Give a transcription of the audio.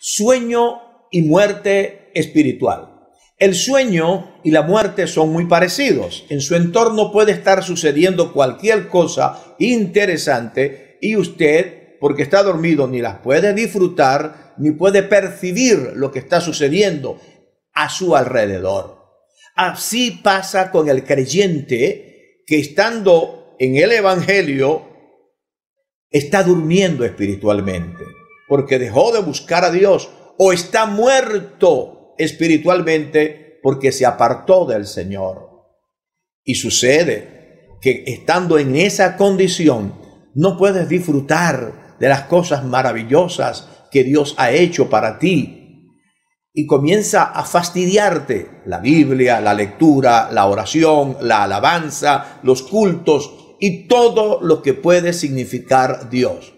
sueño y muerte espiritual. El sueño y la muerte son muy parecidos. En su entorno puede estar sucediendo cualquier cosa interesante y usted, porque está dormido, ni las puede disfrutar, ni puede percibir lo que está sucediendo a su alrededor. Así pasa con el creyente que estando en el Evangelio está durmiendo espiritualmente porque dejó de buscar a Dios o está muerto espiritualmente porque se apartó del Señor. Y sucede que estando en esa condición no puedes disfrutar de las cosas maravillosas que Dios ha hecho para ti. Y comienza a fastidiarte la Biblia, la lectura, la oración, la alabanza, los cultos y todo lo que puede significar Dios.